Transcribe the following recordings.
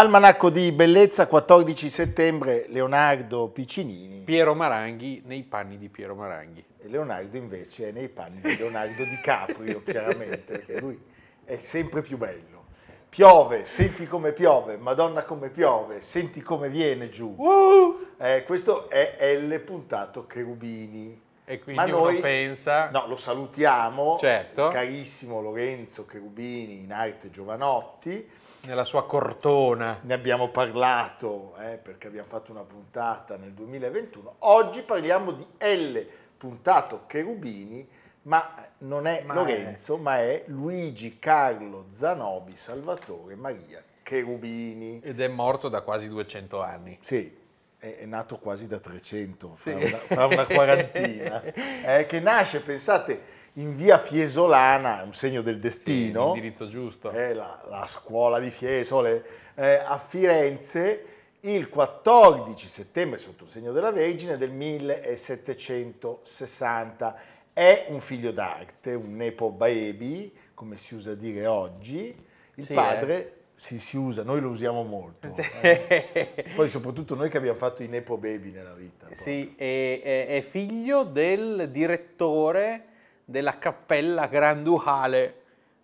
Almanacco di bellezza, 14 settembre, Leonardo Piccinini. Piero Maranghi nei panni di Piero Maranghi. E Leonardo invece è nei panni di Leonardo Di Caprio, chiaramente, perché lui è sempre più bello. Piove, senti come piove, Madonna come piove, senti come viene giù. Uh! Eh, questo è L puntato Cherubini. E quindi Ma noi, pensa... No, lo salutiamo, certo. carissimo Lorenzo Cherubini in arte Giovanotti nella sua cortona. Ne abbiamo parlato eh, perché abbiamo fatto una puntata nel 2021. Oggi parliamo di L puntato Cherubini, ma eh, non è ma Lorenzo, è. ma è Luigi Carlo Zanobi Salvatore Maria Cherubini. Ed è morto da quasi 200 anni. Sì. È, nato quasi da 300, fra, sì. una, fra una quarantina, eh, che nasce, pensate, in via Fiesolana, un segno del destino. Sì, l'indirizzo giusto. È eh, la, la scuola di Fiesole, eh, a Firenze il 14 settembre sotto il segno della Vergine del 1760. È un figlio d'arte, un nepo baby, come si usa dire oggi. Il sì, padre eh. Si, si, usa, noi lo usiamo molto. Sì. Eh. Poi soprattutto noi che abbiamo fatto i Nepo Baby nella vita. Sì, è, è, figlio del direttore della Cappella Granducale,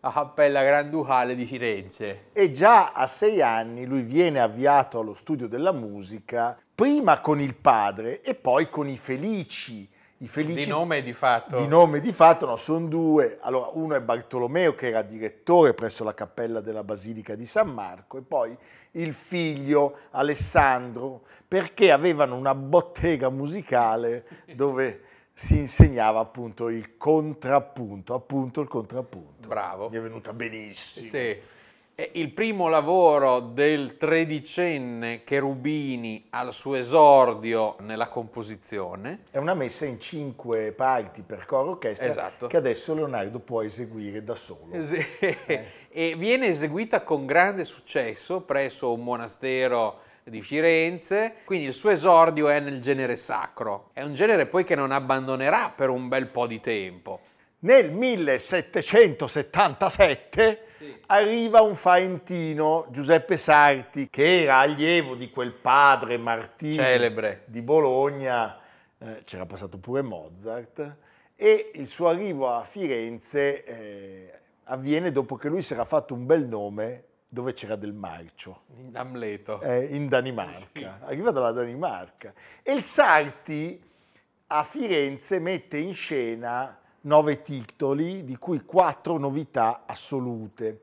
la Cappella Granducale di Firenze. E già a sei anni lui viene avviato allo studio della musica, prima con il padre e poi con i Felici. I Felici di nome e di fatto. Di nome e di fatto, no, sono due. Allora, uno è Bartolomeo che era direttore presso la cappella della Basilica di San Marco e poi il figlio Alessandro perché avevano una bottega musicale dove si insegnava appunto il contrappunto, appunto il contrappunto. Bravo. Mi è venuta benissimo. Sì. Il primo lavoro del tredicenne Cherubini al suo esordio nella composizione. È una messa in cinque parti per coro orchestra esatto. che adesso Leonardo può eseguire da solo. Sì. Eh. E viene eseguita con grande successo presso un monastero di Firenze, quindi il suo esordio è nel genere sacro. È un genere poi che non abbandonerà per un bel po' di tempo. Nel 1777 sì. arriva un faentino, Giuseppe Sarti, che era allievo di quel padre Martino Celebre. di Bologna, eh, c'era passato pure Mozart, e il suo arrivo a Firenze eh, avviene dopo che lui si era fatto un bel nome dove c'era del marcio. In Amleto. Eh, in Danimarca. Sì. Arriva dalla Danimarca. E il Sarti a Firenze mette in scena nove titoli, di cui quattro novità assolute.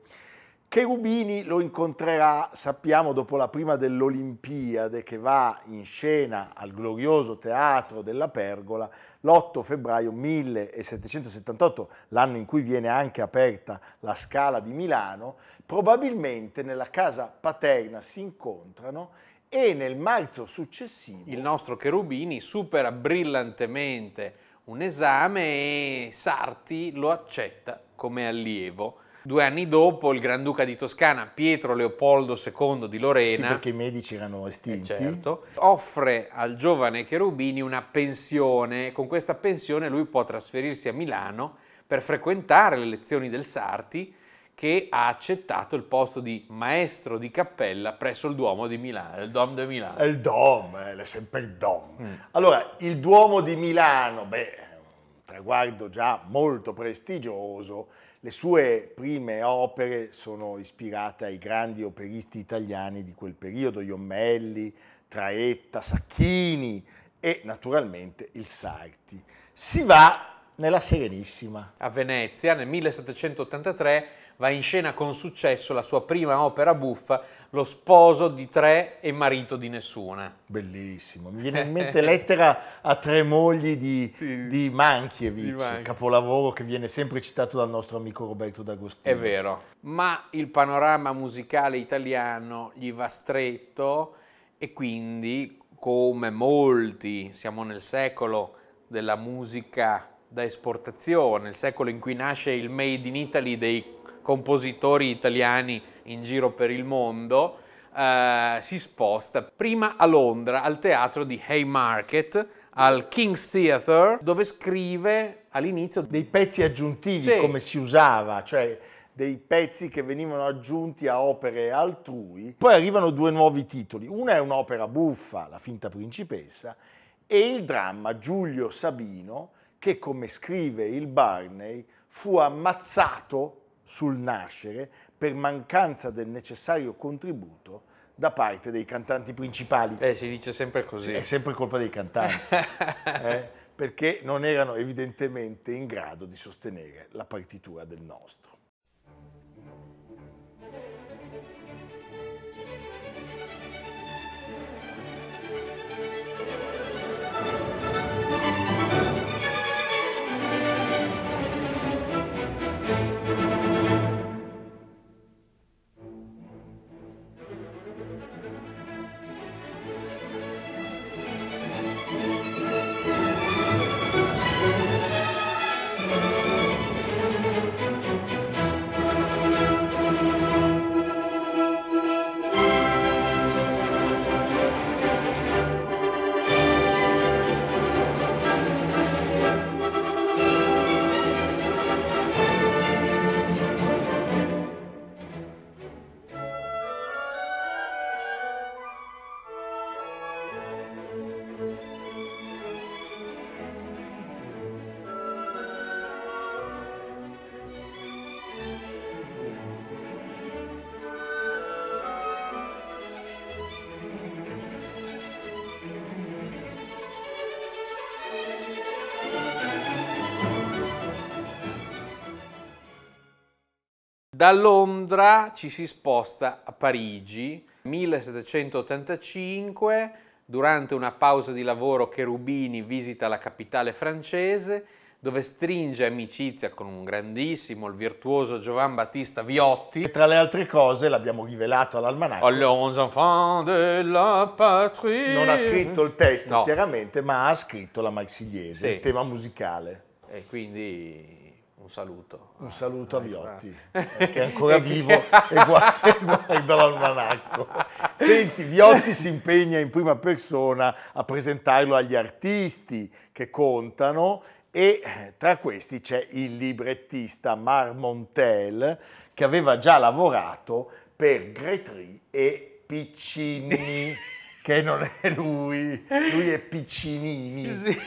Cherubini lo incontrerà, sappiamo, dopo la prima dell'Olimpiade che va in scena al glorioso teatro della Pergola l'8 febbraio 1778, l'anno in cui viene anche aperta la Scala di Milano, probabilmente nella casa paterna si incontrano e nel marzo successivo... Il nostro Cherubini supera brillantemente un esame e Sarti lo accetta come allievo. Due anni dopo il Granduca di Toscana, Pietro Leopoldo II di Lorena, sì, perché i medici erano eh, estinti, eh certo, offre al giovane Cherubini una pensione. Con questa pensione lui può trasferirsi a Milano per frequentare le lezioni del Sarti che ha accettato il posto di maestro di cappella presso il Duomo di Milano, il Dom di Milano. il Dom, eh, è sempre il Dom. Mm. Allora, il Duomo di Milano, beh, un traguardo già molto prestigioso. Le sue prime opere sono ispirate ai grandi operisti italiani di quel periodo, Iommelli, Traetta, Sacchini e naturalmente il Sarti. Si va nella Serenissima. A Venezia nel 1783 va in scena con successo la sua prima opera buffa, Lo sposo di tre e marito di nessuna. Bellissimo, mi viene in mente lettera a tre mogli di, sì, di Mankiewicz, capolavoro che viene sempre citato dal nostro amico Roberto D'Agostino. È vero, ma il panorama musicale italiano gli va stretto e quindi, come molti, siamo nel secolo della musica da esportazione, il secolo in cui nasce il Made in Italy dei compositori italiani in giro per il mondo, eh, si sposta prima a Londra, al teatro di Haymarket, al King's Theatre, dove scrive all'inizio dei pezzi aggiuntivi, sì. come si usava, cioè dei pezzi che venivano aggiunti a opere altrui. Poi arrivano due nuovi titoli, una è un'opera buffa, La finta principessa, e il dramma Giulio Sabino, che come scrive il Barney, fu ammazzato sul nascere per mancanza del necessario contributo da parte dei cantanti principali. Eh, si dice sempre così. È sempre colpa dei cantanti, eh, perché non erano evidentemente in grado di sostenere la partitura del nostro. Da Londra ci si sposta a Parigi, 1785, durante una pausa di lavoro Cherubini visita la capitale francese, dove stringe amicizia con un grandissimo, il virtuoso Giovan Battista Viotti. E tra le altre cose, l'abbiamo rivelato all'almanacco. Allons enfants de la patrie. Non ha scritto il testo, no. chiaramente, ma ha scritto la Marsigliese, sì. il tema musicale. E quindi un saluto. Un saluto ah, a eh, Viotti, eh. Eh, che è ancora vivo e guarda l'almanacco. Senti, Viotti si impegna in prima persona a presentarlo agli artisti che contano e tra questi c'è il librettista Mar Montel che aveva già lavorato per Gretry e Piccinini. che non è lui, lui è Piccinini. Sì.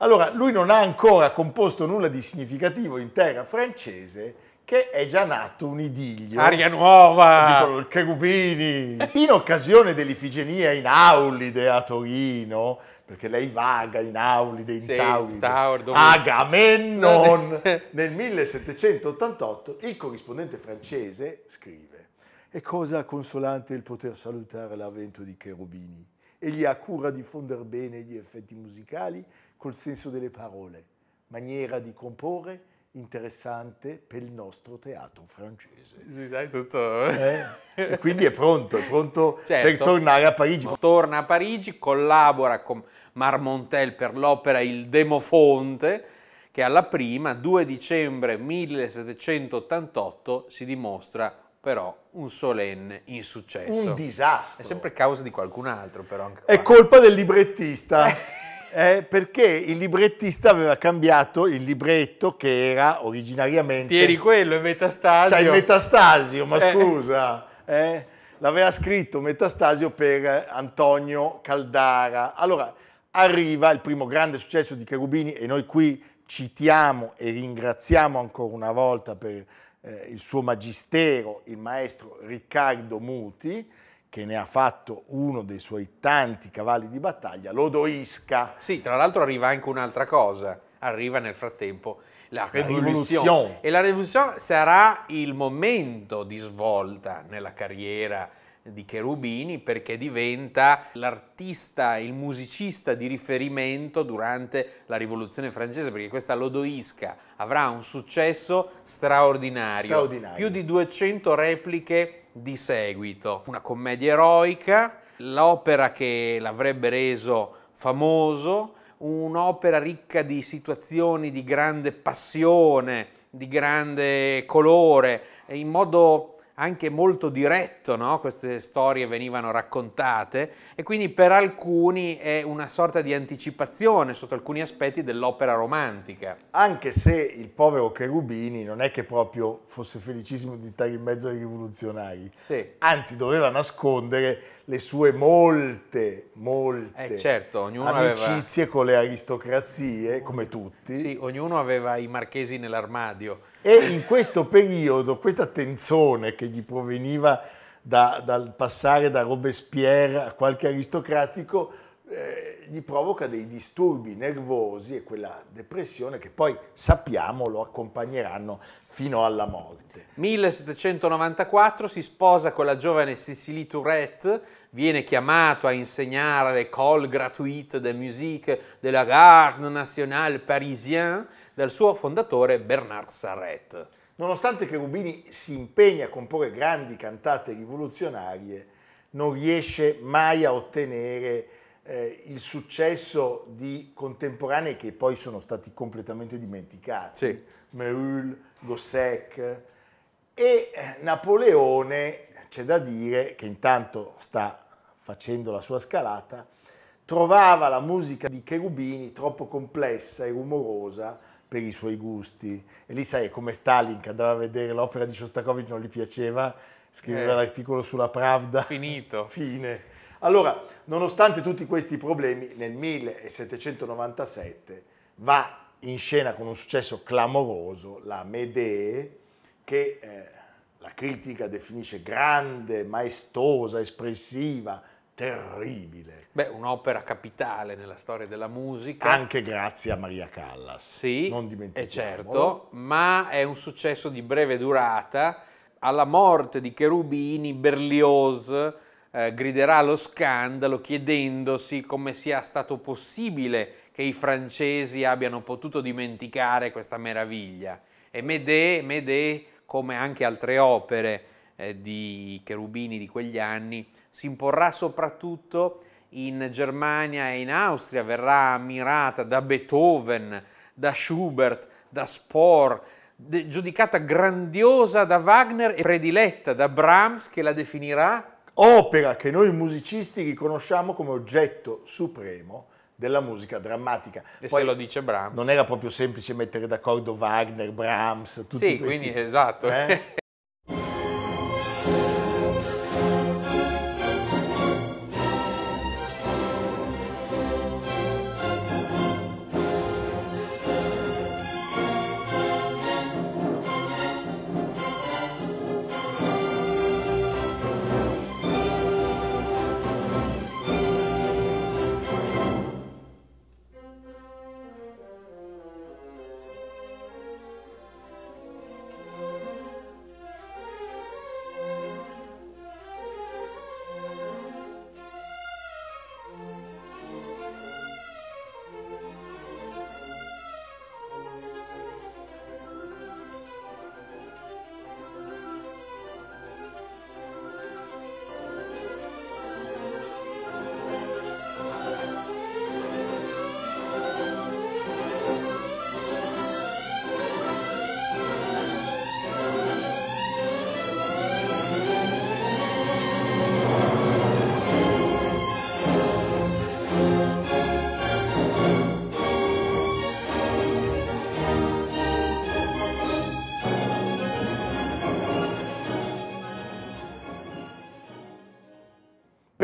Allora, lui non ha ancora composto nulla di significativo in terra francese, che è già nato un idillio. Aria nuova! Dicono il Cherubini! In occasione dell'Ifigenia in Aulide a Torino, perché lei vaga in Aulide, in sì, Tauride, Taurdo. Agamemnon, nel 1788 il corrispondente francese scrive «E cosa consolante il poter salutare l'avvento di Cherubini. Egli ha cura di fondere bene gli effetti musicali col senso delle parole, maniera di comporre interessante per il nostro teatro francese. Si sai tutto. Eh? E quindi è pronto, è pronto certo. per tornare a Parigi. Torna a Parigi, collabora con Marmontel per l'opera Il Demofonte, che alla prima, 2 dicembre 1788, si dimostra però un solenne insuccesso. Un disastro. È sempre causa di qualcun altro però. È colpa del librettista. Eh, perché il librettista aveva cambiato il libretto che era originariamente... Tieni quello, è Metastasio. Cioè, il Metastasio, ma eh. scusa. Eh? L'aveva scritto Metastasio per Antonio Caldara. Allora, arriva il primo grande successo di Cherubini e noi qui citiamo e ringraziamo ancora una volta per eh, il suo magistero, il maestro Riccardo Muti, che ne ha fatto uno dei suoi tanti cavalli di battaglia, lodoisca. Sì, tra l'altro arriva anche un'altra cosa, arriva nel frattempo la rivoluzione. E la rivoluzione sarà il momento di svolta nella carriera di Cherubini perché diventa l'artista, il musicista di riferimento durante la rivoluzione francese perché questa Lodoisca avrà un successo straordinario, straordinario. più di 200 repliche di seguito, una commedia eroica, l'opera che l'avrebbe reso famoso, un'opera ricca di situazioni di grande passione, di grande colore, in modo anche molto diretto, no? queste storie venivano raccontate e quindi per alcuni è una sorta di anticipazione sotto alcuni aspetti dell'opera romantica. Anche se il povero Cherubini non è che proprio fosse felicissimo di stare in mezzo ai rivoluzionari, sì. anzi doveva nascondere le sue molte, molte eh certo, amicizie aveva... con le aristocrazie, come tutti. Sì, ognuno aveva i marchesi nell'armadio. E in questo periodo, questa tensione che gli proveniva da, dal passare da Robespierre a qualche aristocratico, eh, gli provoca dei disturbi nervosi e quella depressione che poi sappiamo lo accompagneranno fino alla morte. 1794 si sposa con la giovane Cécilie Tourette, viene chiamato a insegnare le l'école gratuite de musique de la Garde Nationale Parisienne dal suo fondatore Bernard Sarret. Nonostante Cherubini si impegni a comporre grandi cantate rivoluzionarie, non riesce mai a ottenere eh, il successo di contemporanei che poi sono stati completamente dimenticati. Sì. Meul, Gossec e eh, Napoleone, c'è da dire, che intanto sta facendo la sua scalata, trovava la musica di Cherubini troppo complessa e rumorosa per i suoi gusti. E lì sai, come Stalin che andava a vedere l'opera di Shostakovich non gli piaceva, scriveva eh. l'articolo sulla Pravda. Finito. Fine. Allora, nonostante tutti questi problemi, nel 1797 va in scena con un successo clamoroso la Medee, che eh, la critica definisce grande, maestosa, espressiva, terribile. Beh, un'opera capitale nella storia della musica. Anche grazie a Maria Callas. Sì, non eh, dimentichiamo. certo, ma è un successo di breve durata. Alla morte di Cherubini, Berlioz eh, griderà lo scandalo chiedendosi come sia stato possibile che i francesi abbiano potuto dimenticare questa meraviglia. E Medè, Medè come anche altre opere eh, di Cherubini di quegli anni, si imporrà soprattutto in Germania e in Austria, verrà ammirata da Beethoven, da Schubert, da Spohr, giudicata grandiosa da Wagner e prediletta da Brahms che la definirà opera che noi musicisti riconosciamo come oggetto supremo della musica drammatica. E Poi, se lo dice Brahms. Non era proprio semplice mettere d'accordo Wagner, Brahms, tutti sì, questi. Sì, quindi esatto. Eh?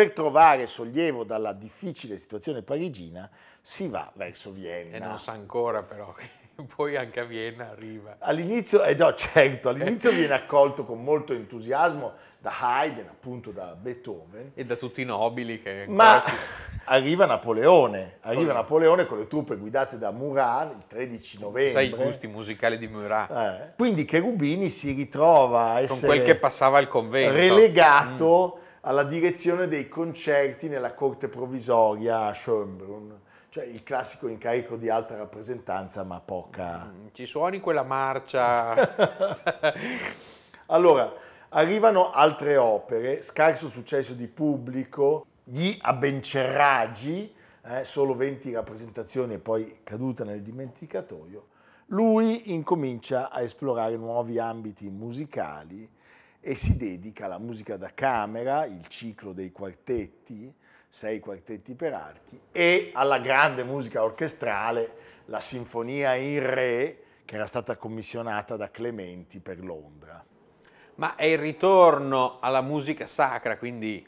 per trovare sollievo dalla difficile situazione parigina si va verso Vienna. E non sa ancora però poi anche a Vienna arriva. All'inizio, eh no, certo, all'inizio viene accolto con molto entusiasmo da Haydn, appunto da Beethoven. E da tutti i nobili che... Ma ci... arriva Napoleone, arriva oh. Napoleone con le truppe guidate da Murat il 13 novembre. Sai i gusti musicali di Murat. Eh. Quindi Cherubini si ritrova a essere... Con quel che passava al convento. Relegato... Mm alla direzione dei concerti nella corte provvisoria a Schönbrunn. Cioè il classico incarico di alta rappresentanza, ma poca. Mm, ci suoni quella marcia? allora, arrivano altre opere, scarso successo di pubblico, gli Abencerragi, eh, solo 20 rappresentazioni e poi caduta nel dimenticatoio. Lui incomincia a esplorare nuovi ambiti musicali e si dedica alla musica da camera, il ciclo dei quartetti, sei quartetti per archi, e alla grande musica orchestrale, la Sinfonia in Re, che era stata commissionata da Clementi per Londra. Ma è il ritorno alla musica sacra, quindi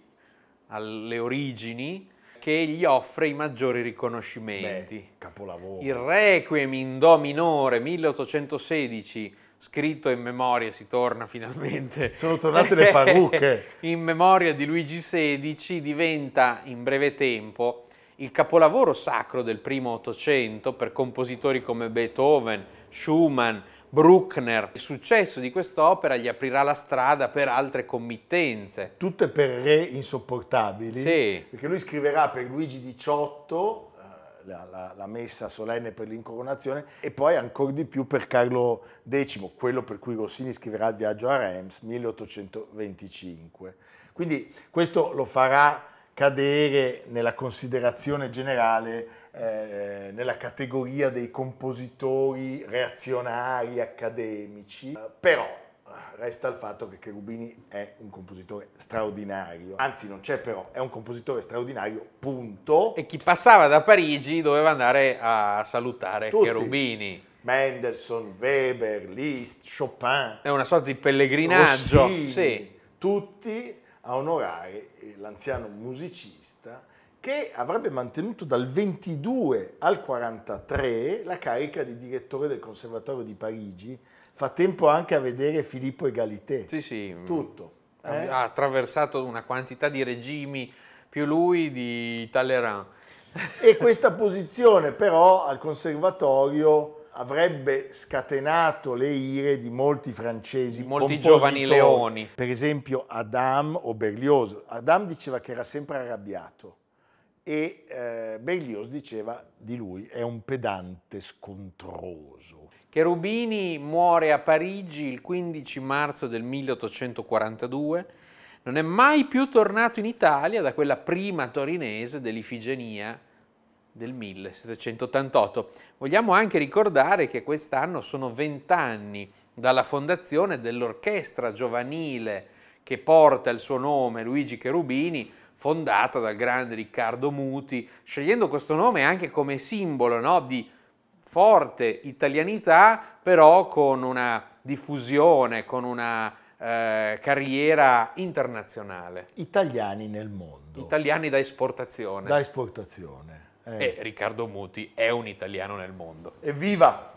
alle origini, che gli offre i maggiori riconoscimenti. Beh, capolavoro. Il Requiem in Do minore 1816 scritto in memoria, si torna finalmente. Sono tornate le parrucche. in memoria di Luigi XVI diventa in breve tempo il capolavoro sacro del primo Ottocento per compositori come Beethoven, Schumann, Bruckner. Il successo di quest'opera gli aprirà la strada per altre committenze. Tutte per re insopportabili. Sì. Perché lui scriverà per Luigi XVIII la, la, la messa solenne per l'incoronazione e poi ancora di più per Carlo X, quello per cui Rossini scriverà il viaggio a Reims, 1825. Quindi questo lo farà cadere nella considerazione generale, eh, nella categoria dei compositori reazionari accademici, eh, però resta il fatto che Cherubini è un compositore straordinario, anzi non c'è però, è un compositore straordinario, punto. E chi passava da Parigi doveva andare a salutare Tutti. Cherubini. Mendelssohn, Weber, Liszt, Chopin. È una sorta di pellegrinaggio. Rossini, sì. Tutti a onorare l'anziano musicista che avrebbe mantenuto dal 22 al 43 la carica di direttore del Conservatorio di Parigi fa tempo anche a vedere Filippo Egalité. Sì, sì. Tutto. Ha eh? attraversato una quantità di regimi, più lui di Talleyrand. E questa posizione però al conservatorio avrebbe scatenato le ire di molti francesi, di molti giovani leoni. Per esempio Adam o Berlioz. Adam diceva che era sempre arrabbiato e eh, Berlioz diceva di lui è un pedante scontroso, Cherubini muore a Parigi il 15 marzo del 1842, non è mai più tornato in Italia da quella prima torinese dell'Ifigenia del 1788. Vogliamo anche ricordare che quest'anno sono vent'anni dalla fondazione dell'orchestra giovanile che porta il suo nome, Luigi Cherubini, fondata dal grande Riccardo Muti, scegliendo questo nome anche come simbolo no, di forte italianità, però con una diffusione, con una eh, carriera internazionale. Italiani nel mondo. Italiani da esportazione. Da esportazione. Eh. E Riccardo Muti è un italiano nel mondo. Evviva!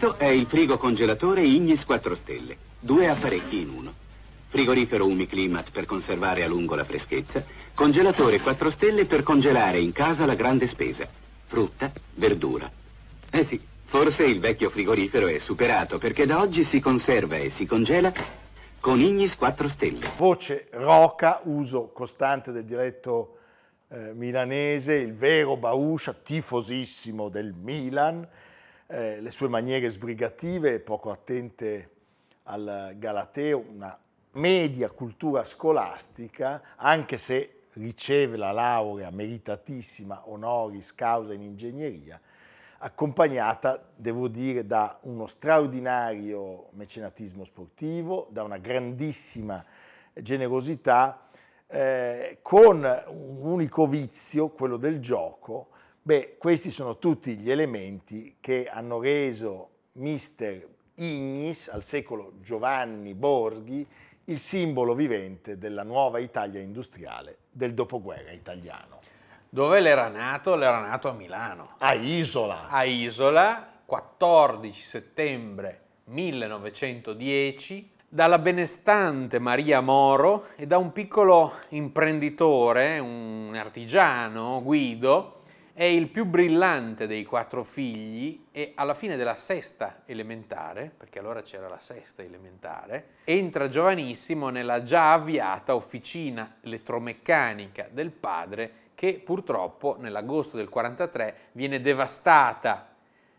Questo è il frigo congelatore Ignis 4 stelle, due apparecchi in uno. Frigorifero Umiclimat per conservare a lungo la freschezza, congelatore 4 stelle per congelare in casa la grande spesa, frutta, verdura. Eh sì, forse il vecchio frigorifero è superato perché da oggi si conserva e si congela con Ignis 4 stelle. Voce roca, uso costante del diretto eh, milanese, il vero Bauscia, tifosissimo del Milan, eh, le sue maniere sbrigative, poco attente al Galateo, una media cultura scolastica, anche se riceve la laurea meritatissima honoris causa in ingegneria, accompagnata, devo dire, da uno straordinario mecenatismo sportivo, da una grandissima generosità, eh, con un unico vizio, quello del gioco, Beh, questi sono tutti gli elementi che hanno reso Mister Ignis, al secolo Giovanni Borghi, il simbolo vivente della nuova Italia industriale del dopoguerra italiano. Dove l'era nato? L'era nato a Milano. A Isola. A Isola, 14 settembre 1910, dalla benestante Maria Moro e da un piccolo imprenditore, un artigiano, Guido, è il più brillante dei quattro figli e alla fine della sesta elementare, perché allora c'era la sesta elementare, entra giovanissimo nella già avviata officina elettromeccanica del padre che purtroppo nell'agosto del 43 viene devastata.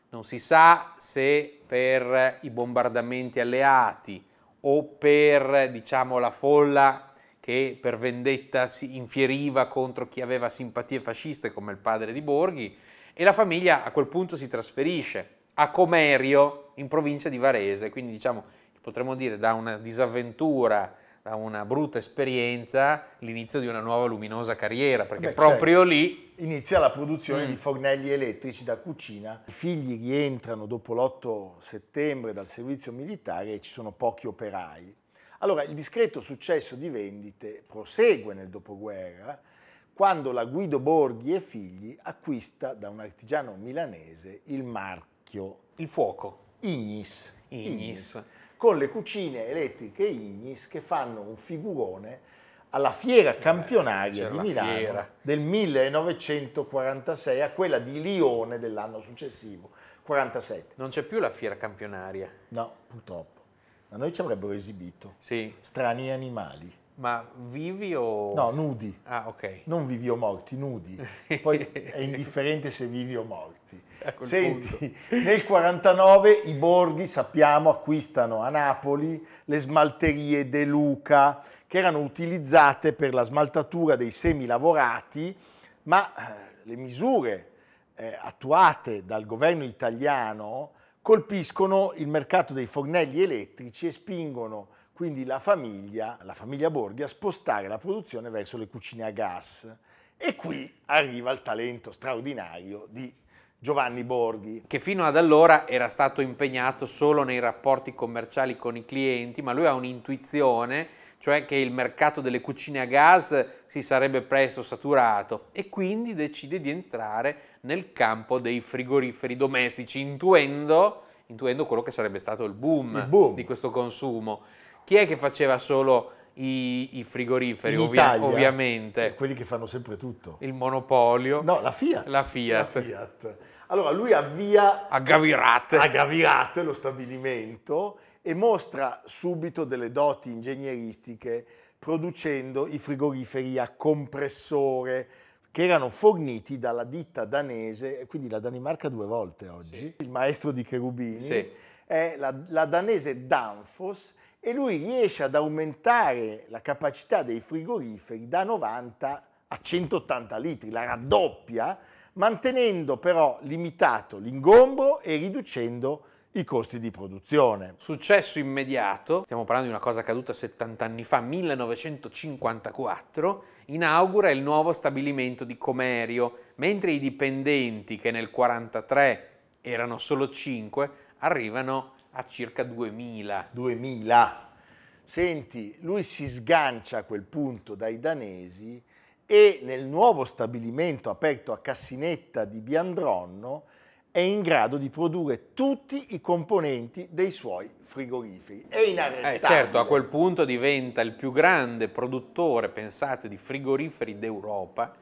Non si sa se per i bombardamenti alleati o per diciamo, la folla che per vendetta si infieriva contro chi aveva simpatie fasciste come il padre di Borghi e la famiglia a quel punto si trasferisce a Comerio in provincia di Varese, quindi diciamo potremmo dire da una disavventura, da una brutta esperienza, l'inizio di una nuova luminosa carriera, perché Beh, proprio certo. lì inizia la produzione mm. di fornelli elettrici da cucina. I figli rientrano dopo l'8 settembre dal servizio militare e ci sono pochi operai allora, il discreto successo di vendite prosegue nel dopoguerra quando la Guido Borghi e figli acquista da un artigiano milanese il marchio Il Fuoco Ignis, Ignis. Ignis. con le cucine elettriche Ignis che fanno un figurone alla fiera eh, campionaria Beh, di Milano fiera. del 1946 a quella di Lione dell'anno successivo, 47. Non c'è più la fiera campionaria. No, purtroppo. A noi ci avrebbero esibito. Sì. Strani animali. Ma vivi o... No, nudi. Ah, ok. Non vivi o morti, nudi. Sì. Poi è indifferente se vivi o morti. Senti, punto. nel 49 i borghi, sappiamo, acquistano a Napoli le smalterie De Luca, che erano utilizzate per la smaltatura dei semi lavorati, ma eh, le misure eh, attuate dal governo italiano colpiscono il mercato dei fornelli elettrici e spingono quindi la famiglia, la famiglia Borghi a spostare la produzione verso le cucine a gas. E qui arriva il talento straordinario di Giovanni Borghi. Che fino ad allora era stato impegnato solo nei rapporti commerciali con i clienti, ma lui ha un'intuizione cioè che il mercato delle cucine a gas si sarebbe presto saturato e quindi decide di entrare nel campo dei frigoriferi domestici, intuendo, intuendo quello che sarebbe stato il boom, il boom, di questo consumo. Chi è che faceva solo i, i frigoriferi, ovvia, Italia, ovviamente? Eh, quelli che fanno sempre tutto. Il monopolio. No, la Fiat. La Fiat. La Fiat. Allora lui avvia... A Gavirate. A Gavirate lo stabilimento e mostra subito delle doti ingegneristiche producendo i frigoriferi a compressore che erano forniti dalla ditta danese, quindi la Danimarca due volte oggi, sì. il maestro di Cherubini, sì. è la, la danese Danfoss e lui riesce ad aumentare la capacità dei frigoriferi da 90 a 180 litri, la raddoppia, mantenendo però limitato l'ingombro e riducendo i costi di produzione. Successo immediato, stiamo parlando di una cosa accaduta 70 anni fa, 1954, inaugura il nuovo stabilimento di Comerio, mentre i dipendenti che nel 1943 erano solo 5 arrivano a circa 2000. 2000. Senti, lui si sgancia a quel punto dai danesi e nel nuovo stabilimento aperto a Cassinetta di Biandronno è in grado di produrre tutti i componenti dei suoi frigoriferi. È eh, inarrestabile. Eh certo, a quel punto diventa il più grande produttore, pensate, di frigoriferi d'Europa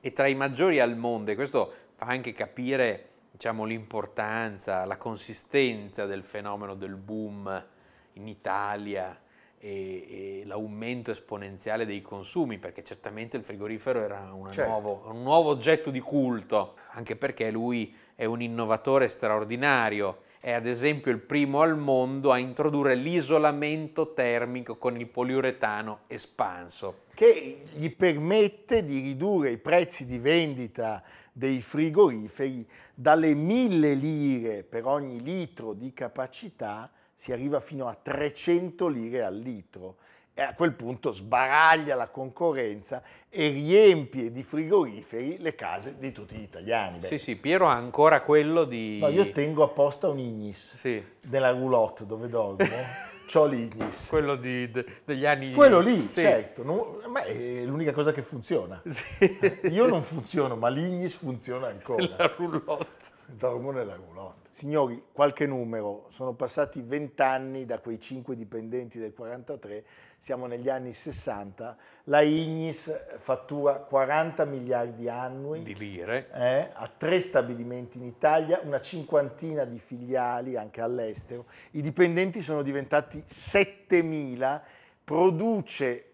e tra i maggiori al mondo. E questo fa anche capire diciamo, l'importanza, la consistenza del fenomeno del boom in Italia, e, e l'aumento esponenziale dei consumi, perché certamente il frigorifero era certo. nuovo, un nuovo oggetto di culto, anche perché lui è un innovatore straordinario è ad esempio il primo al mondo a introdurre l'isolamento termico con il poliuretano espanso. Che gli permette di ridurre i prezzi di vendita dei frigoriferi dalle mille lire per ogni litro di capacità si arriva fino a 300 lire al litro e a quel punto sbaraglia la concorrenza e riempie di frigoriferi le case di tutti gli italiani. Beh. Sì, sì, Piero ha ancora quello di... No, io tengo apposta un Ignis sì. nella roulotte dove dormo, c'ho l'Ignis. Quello di, de, degli anni... Quello lì, sì. certo, non, ma è l'unica cosa che funziona. Sì. Io non funziono, ma l'Ignis funziona ancora. La roulotte. Dormo nella roulotte. Signori, qualche numero, sono passati vent'anni da quei cinque dipendenti del 43, siamo negli anni 60, la Ignis fattura 40 miliardi annui di lire, eh, ha tre stabilimenti in Italia, una cinquantina di filiali anche all'estero, i dipendenti sono diventati 7 mila, produce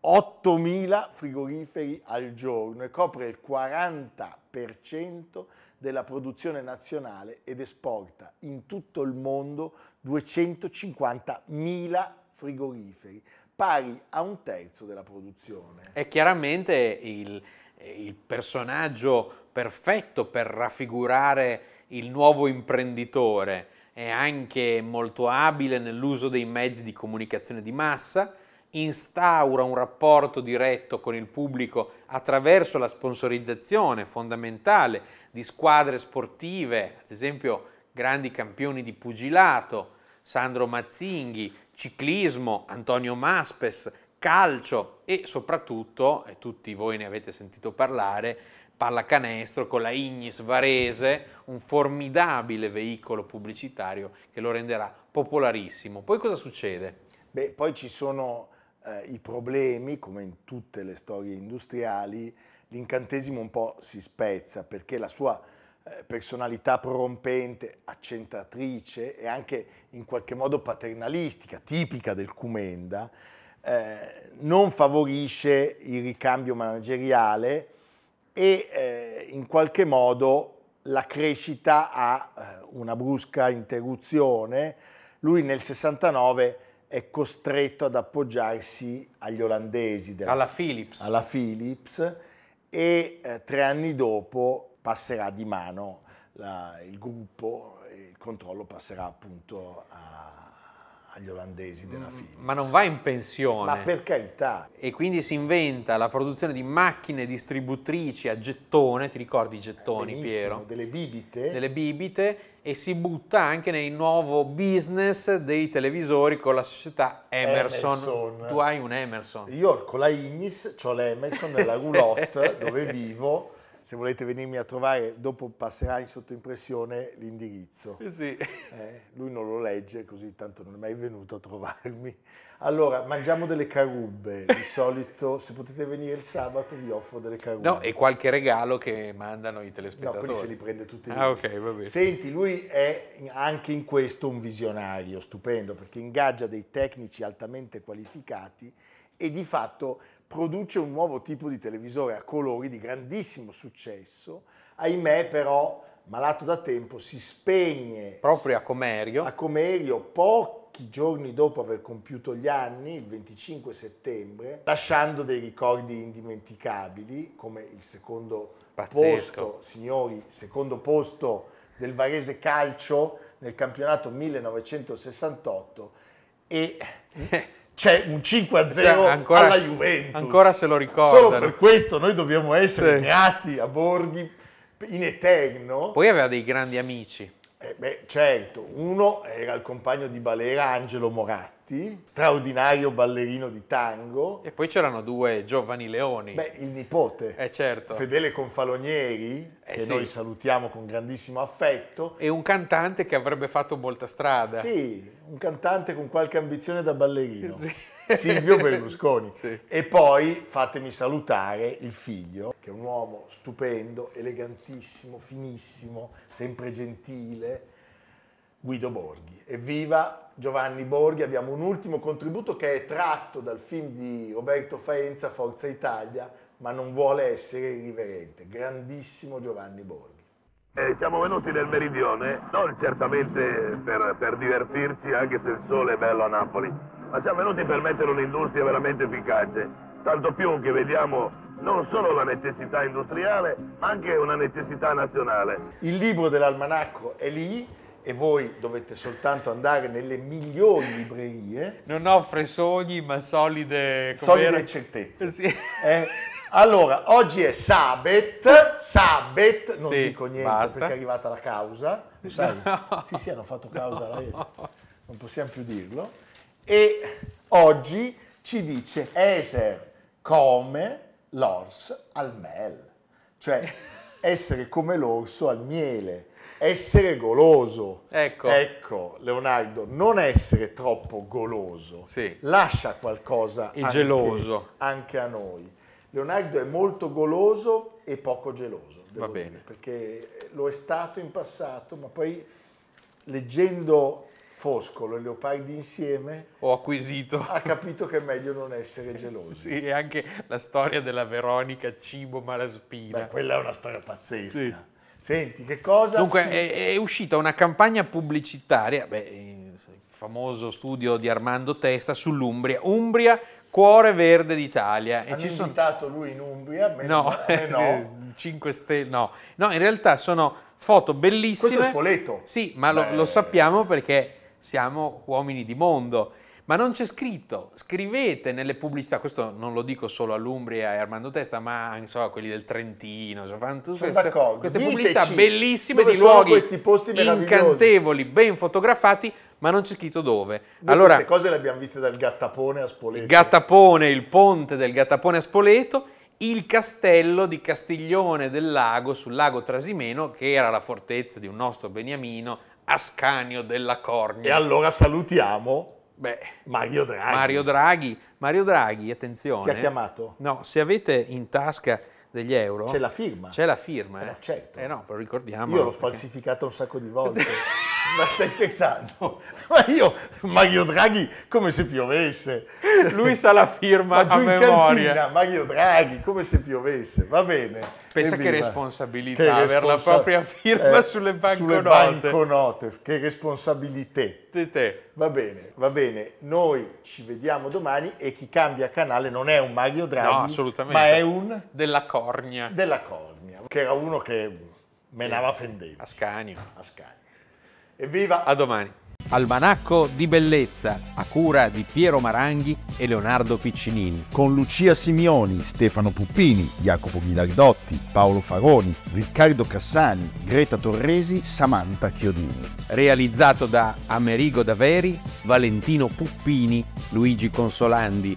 8 mila frigoriferi al giorno e copre il 40% della produzione nazionale ed esporta in tutto il mondo 250.000 frigoriferi, pari a un terzo della produzione. È chiaramente il, il personaggio perfetto per raffigurare il nuovo imprenditore, è anche molto abile nell'uso dei mezzi di comunicazione di massa, instaura un rapporto diretto con il pubblico attraverso la sponsorizzazione fondamentale di squadre sportive, ad esempio grandi campioni di pugilato, Sandro Mazzinghi, ciclismo, Antonio Maspes, calcio e soprattutto, e tutti voi ne avete sentito parlare, pallacanestro con la Ignis Varese, un formidabile veicolo pubblicitario che lo renderà popolarissimo. Poi cosa succede? Beh, poi ci sono eh, i problemi, come in tutte le storie industriali, l'incantesimo un po' si spezza perché la sua eh, personalità prorompente, accentratrice e anche in qualche modo paternalistica, tipica del Cumenda, eh, non favorisce il ricambio manageriale e eh, in qualche modo la crescita ha eh, una brusca interruzione. Lui nel 69 è costretto ad appoggiarsi agli olandesi. Della, alla Philips. Alla Philips e eh, tre anni dopo passerà di mano la, il gruppo, il controllo passerà appunto a, agli olandesi della mm, FIFA. Ma non va in pensione. Ma per carità. E quindi si inventa la produzione di macchine distributrici a gettone, ti ricordi i gettoni eh, Piero? Delle bibite. Delle bibite e si butta anche nel nuovo business dei televisori con la società Emerson. Emerson. Tu hai un Emerson. Io con la Ignis ho l'Emerson nella roulotte dove vivo se volete venirmi a trovare, dopo passerà in sottoimpressione l'indirizzo. Sì. Eh, lui non lo legge, così tanto non è mai venuto a trovarmi. Allora, mangiamo delle carubbe, di solito se potete venire il sabato vi offro delle carubbe. No, e qualche regalo che mandano i telespettatori. No, quindi se li prende tutti. Ah, ok, va bene. Senti, lui è anche in questo un visionario, stupendo, perché ingaggia dei tecnici altamente qualificati e di fatto produce un nuovo tipo di televisore a colori di grandissimo successo, ahimè però malato da tempo si spegne proprio a Comerio. A Comerio pochi giorni dopo aver compiuto gli anni, il 25 settembre, lasciando dei ricordi indimenticabili come il secondo Pazzesco. posto, signori, secondo posto del Varese Calcio nel campionato 1968 e c'è un 5-0 cioè, ancora, alla Juventus. Ancora se lo ricordano. Solo per questo noi dobbiamo essere sì. beati a Borghi in eterno. Poi aveva dei grandi amici. Eh beh, certo, uno era il compagno di Balera Angelo Moratti Gatti, straordinario ballerino di tango. E poi c'erano due giovani leoni. Beh, il nipote. Eh certo. Fedele Confalonieri, eh, che sì. noi salutiamo con grandissimo affetto. E un cantante che avrebbe fatto molta strada. Sì, un cantante con qualche ambizione da ballerino. Sì. Silvio Berlusconi. Sì. E poi fatemi salutare il figlio, che è un uomo stupendo, elegantissimo, finissimo, sempre gentile, Guido Borghi. Evviva Giovanni Borghi, abbiamo un ultimo contributo che è tratto dal film di Roberto Faenza, Forza Italia, ma non vuole essere irriverente. Grandissimo Giovanni Borghi. Eh, siamo venuti nel meridione, non certamente per, per divertirci, anche se il sole è bello a Napoli, ma siamo venuti per mettere un'industria veramente efficace tanto più che vediamo non solo la necessità industriale, ma anche una necessità nazionale. Il libro dell'almanacco è lì, e voi dovete soltanto andare nelle migliori librerie. Non offre sogni, ma solide... Solide certezze. Sì. Eh, allora, oggi è Sabet, Sabet, non sì, dico niente basta. perché è arrivata la causa, lo sai? No. Sì, sì, hanno fatto causa no. alla non possiamo più dirlo. E oggi ci dice Eser come l'ors al mel, cioè essere come l'orso al miele essere goloso. Ecco. ecco. Leonardo, non essere troppo goloso. Sì. Lascia qualcosa e anche, geloso. anche a noi. Leonardo è molto goloso e poco geloso, Va bene. Dire, perché lo è stato in passato, ma poi leggendo Foscolo e Leopardi insieme ho acquisito. Ha capito che è meglio non essere gelosi. sì, e anche la storia della Veronica Cibo Malaspina. Beh, quella è una storia pazzesca. Sì Senti, che cosa... Dunque, è, è uscita una campagna pubblicitaria, beh, il famoso studio di Armando Testa sull'Umbria. Umbria, cuore verde d'Italia. Hanno e ci invitato sono... lui in Umbria? No, no. 5 stelle, no. No, in realtà sono foto bellissime. Questo è Spoleto. Sì, ma lo, lo sappiamo perché siamo uomini di mondo ma non c'è scritto. Scrivete nelle pubblicità, questo non lo dico solo all'Umbria e Armando Testa, ma so, a quelli del Trentino, so, questo, queste pubblicità bellissime di luoghi incantevoli, ben fotografati, ma non c'è scritto dove. allora, queste cose le abbiamo viste dal Gattapone a Spoleto. Gattapone, il ponte del Gattapone a Spoleto, il castello di Castiglione del Lago, sul lago Trasimeno, che era la fortezza di un nostro beniamino, Ascanio della Cornia. E allora salutiamo Beh, Mario Draghi. Mario Draghi. Mario Draghi, attenzione. Ti ha chiamato? No, se avete in tasca degli euro... C'è la firma. C'è la firma, eh. eh no, certo. Eh no, però ricordiamo... Io l'ho perché... falsificata un sacco di volte. Ma stai scherzando? Ma io, Mario Draghi, come se piovesse. Lui sa la firma Ma a memoria. Cantina, Mario Draghi, come se piovesse, va bene. Pensa che responsabilità che responsa- avere la propria firma eh, sulle banconote. Sulle banconote, che responsabilità. Va bene, va bene. Noi ci vediamo domani e chi cambia canale non è un Mario Draghi, no, ma è un... Della cornia. Della cornia, che era uno che menava fendente. Ascanio. Ascanio. Evviva! A domani! Almanacco di bellezza a cura di Piero Maranghi e Leonardo Piccinini. Con Lucia Simioni, Stefano Puppini, Jacopo Ghilardotti, Paolo Faroni, Riccardo Cassani, Greta Torresi, Samantha Chiodini. Realizzato da Amerigo Daveri, Valentino Puppini, Luigi Consolandi